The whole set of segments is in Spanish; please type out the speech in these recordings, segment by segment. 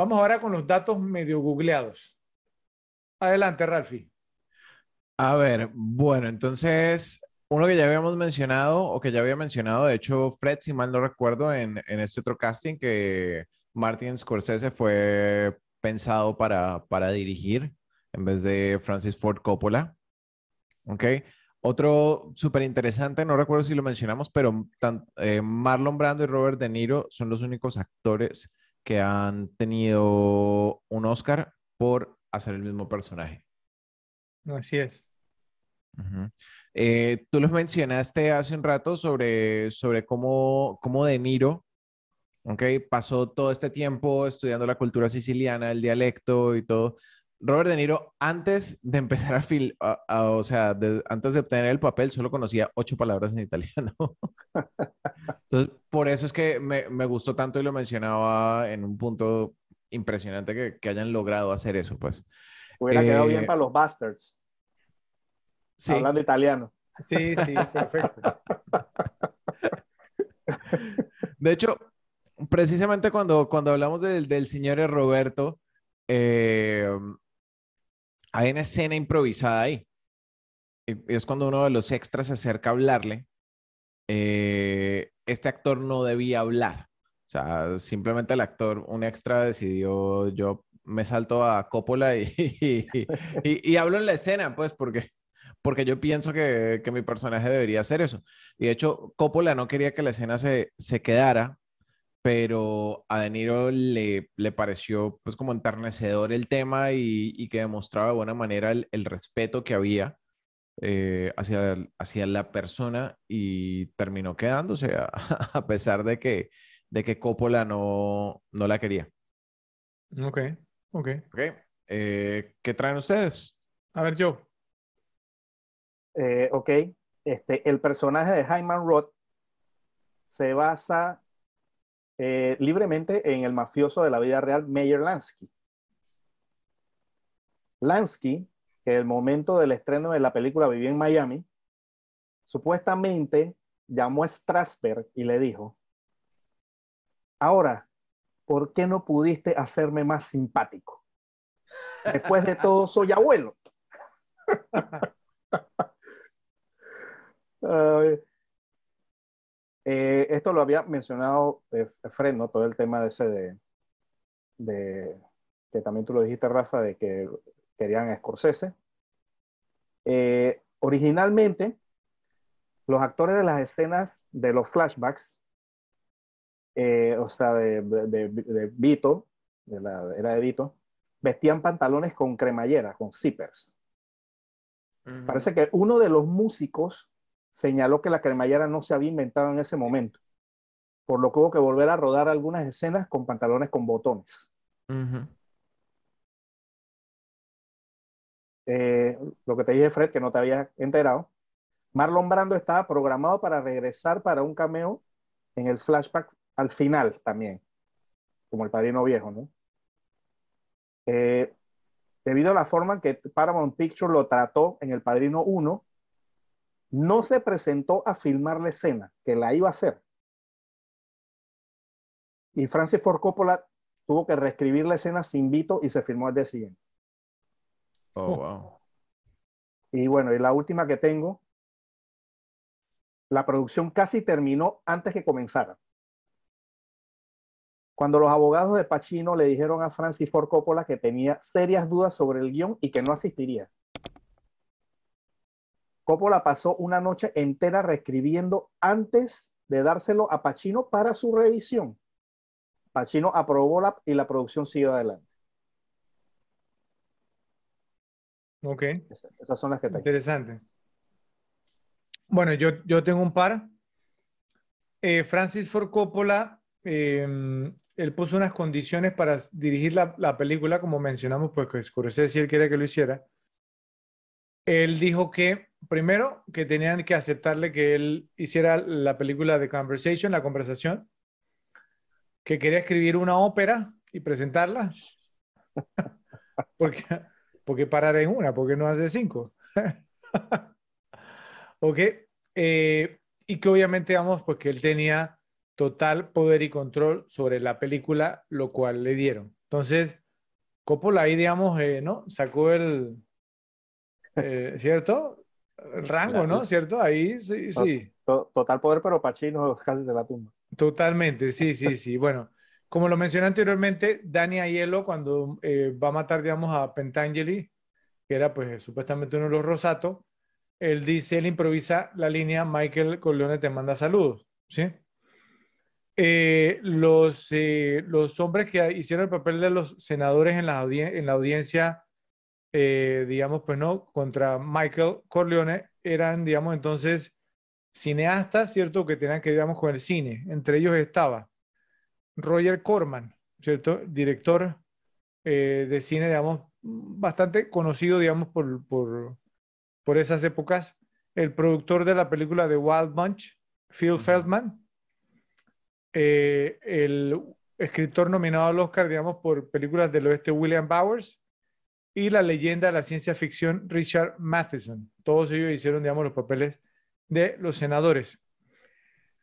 Vamos ahora con los datos medio googleados. Adelante, Ralfi. A ver, bueno, entonces, uno que ya habíamos mencionado, o que ya había mencionado, de hecho, Fred, si mal no recuerdo, en, en este otro casting que Martin Scorsese fue pensado para, para dirigir en vez de Francis Ford Coppola. Ok. Otro súper interesante, no recuerdo si lo mencionamos, pero eh, Marlon Brando y Robert De Niro son los únicos actores que han tenido un Oscar por hacer el mismo personaje. Así es. Eh, tú los mencionaste hace un rato sobre, sobre cómo, cómo De Niro okay, pasó todo este tiempo estudiando la cultura siciliana, el dialecto y todo. Robert De Niro, antes de empezar a filmar, o sea, antes de obtener el papel, solo conocía ocho palabras en italiano. por eso es que me, gustó tanto y lo mencionaba en un punto impresionante que, hayan logrado hacer eso, pues. Hubiera quedado bien eh, para los bastards. Hablando italiano. Sí, sí, perfecto. De hecho, precisamente cuando, cuando hablamos del, del señor Roberto, eh, hay una escena improvisada ahí. es cuando uno de los extras se acerca a hablarle eh, este actor no debía hablar. O sea, simplemente el actor, un extra, decidió, yo me salto a Coppola y, hablo en la escena, pues, porque, porque yo pienso que, mi personaje debería hacer eso. Y de hecho, Coppola no quería que la escena se, quedara, pero a De Niro le, le pareció, pues, como enternecedor el tema y, que demostraba de buena manera el respeto que había eh, hacia, hacia la persona y terminó quedándose a, pesar de que, de que Coppola no, la quería. Ok, ok. Eh, ¿Qué traen ustedes? A ver, yo. Eh, ok, este, el personaje de Hyman Roth se basa libremente en el mafioso de la vida real, Meyer Lansky. Lansky que el momento del estreno de la película vivía en Miami, supuestamente llamó a Strasberg y le dijo, ahora, ¿por qué no pudiste hacerme más simpático? Después de todo, soy abuelo. Eh, esto lo había mencionado eh, Fred, ¿no? Todo el tema de ese de, de, que también tú lo dijiste, Rafa, de que querían a eh, originalmente, los actores de las escenas de los flashbacks, eh, o sea, de, Vito, de la era de Vito, vestían pantalones con cremallera, con zippers. Parece que uno de los músicos señaló que la cremallera no se había inventado en ese momento, por lo que hubo que volver a rodar algunas escenas con pantalones con botones. Eh, lo que te dije, Fred, que no te había enterado, Marlon Brando estaba programado para regresar para un cameo en el flashback al final también, como el padrino viejo, ¿no? Eh, debido a la forma en que Paramount Pictures lo trató en El Padrino 1, no se presentó a filmar la escena, que la iba a hacer. Y Francis Ford Coppola tuvo que reescribir la escena sin Vito y se filmó al día siguiente. Oh, oh, wow. Y bueno, y la última que tengo, la producción casi terminó antes que comenzara. Cuando los abogados de Pacino le dijeron a Francis Ford Coppola que tenía serias dudas sobre el guión y que no asistiría. Coppola pasó una noche entera reescribiendo antes de dárselo a Pacino para su revisión. Pacino aprobó la, y la producción siguió adelante. Ok. esas son las que tengo. Interesante. Bueno, yo, tengo un par. Eh, Francis Ford Coppola, em, él puso unas condiciones para dirigir la, película, como mencionamos, pues que Scorsese, si él quiere que lo hiciera. Él dijo que, primero, que tenían que aceptarle que él hiciera la película de Conversation, la conversación, que quería escribir una ópera y presentarla, porque ¿Por qué parar en una? ¿Por qué no hace cinco? ¿Ok? Eh, y que obviamente, vamos, pues que él tenía total poder y control sobre la película, lo cual le dieron. Entonces, Coppola ahí, digamos, eh, ¿no? Sacó el, eh, ¿cierto? El rango, ¿no? ¿Cierto? Ahí sí, sí. Total poder, pero Pachino casi de la tumba. Totalmente, sí, sí, sí. Bueno, como lo mencioné anteriormente, Dani Aiello, cuando eh, va a matar, digamos, a Pentangeli, que era pues supuestamente uno de los Rosato, él dice, él improvisa la línea Michael Corleone te manda saludos, ¿sí? Eh, los, eh, los hombres que hicieron el papel de los senadores en la, en la audiencia, digamos, pues no, contra Michael Corleone, eran, digamos, entonces cineastas, ¿cierto? Que tenían que, digamos, con el cine. Entre ellos estaba Roger Corman, ¿cierto? Director eh, de cine, digamos, bastante conocido, digamos, por, por, esas épocas. El productor de la película The Wild Bunch, Phil Feldman. Eh, el escritor nominado al Oscar, digamos, por películas del oeste, William Bowers. Y la leyenda de la ciencia ficción, Richard Matheson. Todos ellos hicieron, digamos, los papeles de los senadores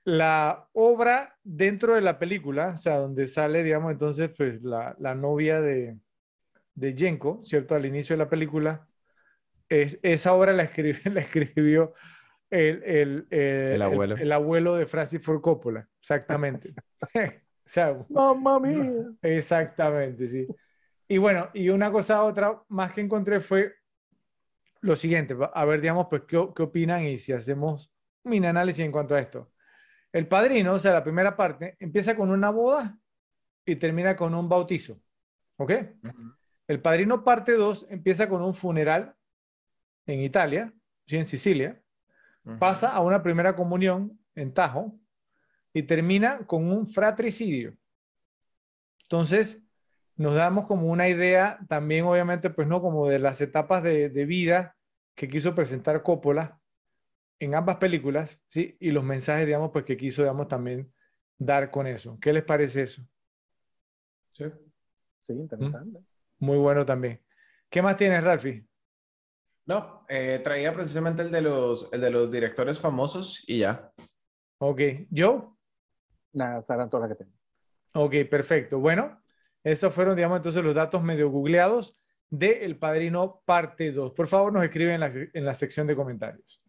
la obra dentro de la película, o sea, donde sale, digamos, entonces, pues la, novia de, de ¿cierto? Al inicio de la película, esa obra la, escribió, eh, el, abuelo. de Francis Ford Coppola, exactamente. o sea, ¡Mamma mía! Exactamente, sí. Y bueno, y una cosa otra más que encontré fue lo siguiente, a ver, digamos, pues, ¿qué, qué opinan y si hacemos un mini análisis en cuanto a esto? El padrino, o sea, la primera parte, empieza con una boda y termina con un bautizo. ¿Ok? El padrino parte 2 empieza con un funeral en Italia, sí, en Sicilia, pasa a una primera comunión en Tajo y termina con un fratricidio. Entonces, nos damos como una idea también, obviamente, pues no como de las etapas de, de vida que quiso presentar Coppola en ambas películas, ¿sí? Y los mensajes, digamos, pues que quiso, digamos, también dar con eso. ¿Qué les parece eso? Sí. Sí, interesante. ¿Mm? Muy bueno también. ¿Qué más tienes, Ralfi? No, eh, traía precisamente el de, los, de los directores famosos y ya. Ok. ¿Yo? Nada, estarán todas las que tengo. Ok, perfecto. Bueno, esos fueron, digamos, entonces los datos medio googleados de El Padrino Parte 2. Por favor, nos escriben en la, en la sección de comentarios.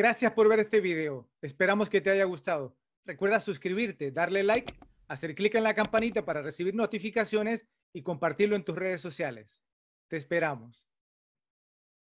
Gracias por ver este video. Esperamos que te haya gustado. Recuerda suscribirte, darle like, hacer clic en la campanita para recibir notificaciones y compartirlo en tus redes sociales. Te esperamos.